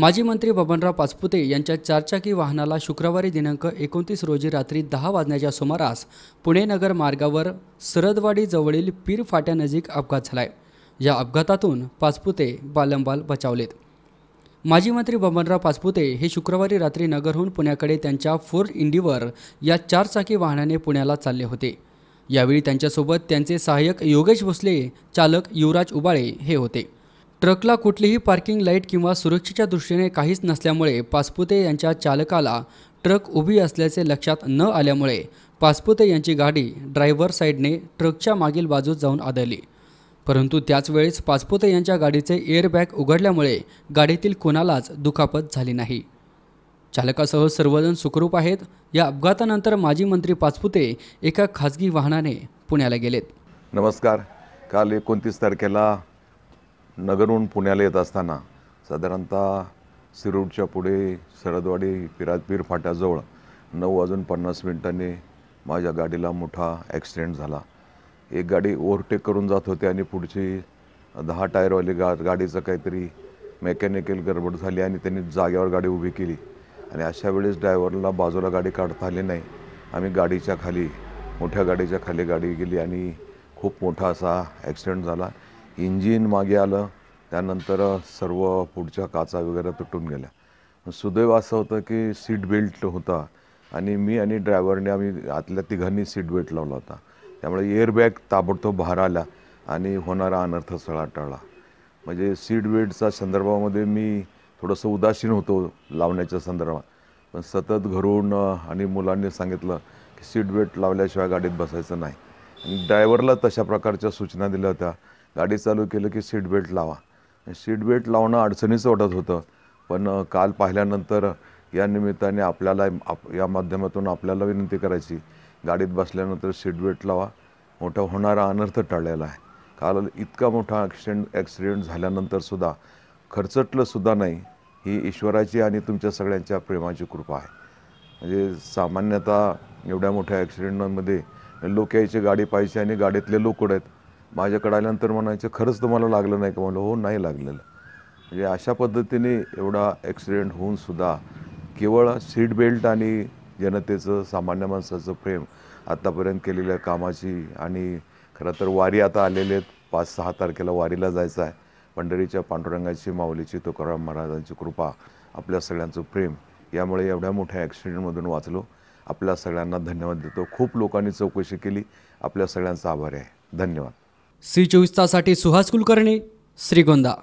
माजी मंत्री बबनराव पाचपुते यांच्या चारचाकी वाहनाला शुक्रवारी दिनांक एकोणतीस रोजी रात्री दहा वाजण्याच्या सुमारास पुणे नगर मार्गावर सरदवाडीजवळील पीर फाट्यानजीक अपघात झाला आहे या अपघातातून पाचपुते बालंबाल बचावलेत माजी मंत्री बबनराव पाचपुते हे शुक्रवारी रात्री नगरहून पुण्याकडे त्यांच्या फोर इंडीवर या चारचाकी वाहनाने पुण्याला चालले होते यावेळी त्यांच्यासोबत त्यांचे सहाय्यक योगेश भोसले चालक युवराज उबाळे हे होते ट्रकला कुठलीही पार्किंग लाईट किंवा सुरक्षेच्या दृष्टीने काहीच नसल्यामुळे पासपुते यांच्या चालकाला ट्रक उभी असल्याचे लक्षात न आल्यामुळे पासपुते यांची गाडी ड्रायव्हर साईडने ट्रकच्या मागील बाजूस जाऊन आदळली परंतु त्याचवेळेस पासपुते यांच्या गाडीचे एअरबॅग उघडल्यामुळे गाडीतील कोणालाच दुखापत झाली नाही चालकासह सर्वजण सुखरूप आहेत या अपघातानंतर माजी मंत्री पाचपुते एका खाजगी वाहनाने पुण्याला गेलेत नमस्कार काल एकोणतीस तारखेला नगरहून पुण्याला येत असताना साधारणतः सिरूडच्या पुढे सरदवाडी पिराजपीर फाट्याजवळ नऊ वाजून पन्नास मिनिटांनी माझ्या गाडीला मोठा ॲक्सिडेंट झाला एक गाडी ओव्हरटेक करून जात होती आणि पुढची दहा टायरवाली गा गाडीचं काहीतरी मेकॅनिकल गडबड झाली आणि त्यांनी जागेवर गाडी उभी केली आणि अशा वेळेस ड्रायव्हरला बाजूला गाडी काढता आली नाही आम्ही गाडीच्या खाली मोठ्या गाडीच्या खाली गाडी गेली आणि खूप मोठा असा ॲक्सिडेंट झाला इंजिन मागे आलं त्यानंतर सर्व पुढच्या काचा वगैरे तुटून गेल्या सुदैव असं होतं की सीट बेल्ट होता आणि मी आणि ड्रायव्हरने आम्ही आतल्या तिघांनी सीट बेल्ट लावला होता त्यामुळे एअरबॅग ताबडतोब बाहेर आला आणि होणारा अनर्थ सळा म्हणजे सीट बेल्टचा संदर्भामध्ये मी थोडंसं उदासीन होतो लावण्याच्या संदर्भात पण सतत घरून आणि मुलांनी सांगितलं की सीट बेल्ट लावल्याशिवाय गाडीत बसायचं नाही आणि ड्रायव्हरला तशा प्रकारच्या सूचना दिल्या होत्या गाडी चालू केलं की सीट बेल्ट लावा सीट बेल्ट लावणं अडचणीचं वाटत होतं पण काल पाहिल्यानंतर या निमित्ताने आपल्याला आप या माध्यमातून आपल्याला विनंती करायची गाडीत बसल्यानंतर सीट बेल्ट लावा मोठा होणारा अनर्थ टाळलेला आहे काल इतका मोठा ॲक्सिडेंट ॲक्सिडेंट झाल्यानंतरसुद्धा खर्चटलंसुद्धा नाही ही ईश्वराची आणि तुमच्या सगळ्यांच्या प्रेमाची कृपा आहे म्हणजे सामान्यतः एवढ्या मोठ्या ॲक्सिडेंटमध्ये लोक यायची गाडी पाहिजे आणि गाडीतले लोक आहेत माझ्याकडे आल्यानंतर म्हणायचं खरंच तुम्हाला लागलं नाही का म्हणलं हो नाही लागलेलं म्हणजे अशा पद्धतीने एवढा ॲक्सिडेंट होऊनसुद्धा केवळ सीट बेल्ट आणि जनतेचं सामान्य माणसाचं प्रेम आत्तापर्यंत केलेल्या कामाची आणि खरं तर वारी आता आलेले आहेत पाच सहा तारखेला वारीला जायचं आहे पंढरीच्या पांडुरंगाची माऊलीची तुकाराम महाराजांची कृपा आपल्या सगळ्यांचं प्रेम यामुळे एवढ्या मोठ्या ॲक्सिडेंटमधून वाचलो आपल्या सगळ्यांना धन्यवाद देतो खूप लोकांनी चौकशी केली आपल्या सगळ्यांचा आभारी आहे धन्यवाद सी चोवीस तासाठी सुहास कुलकर्णी श्रीगोंदा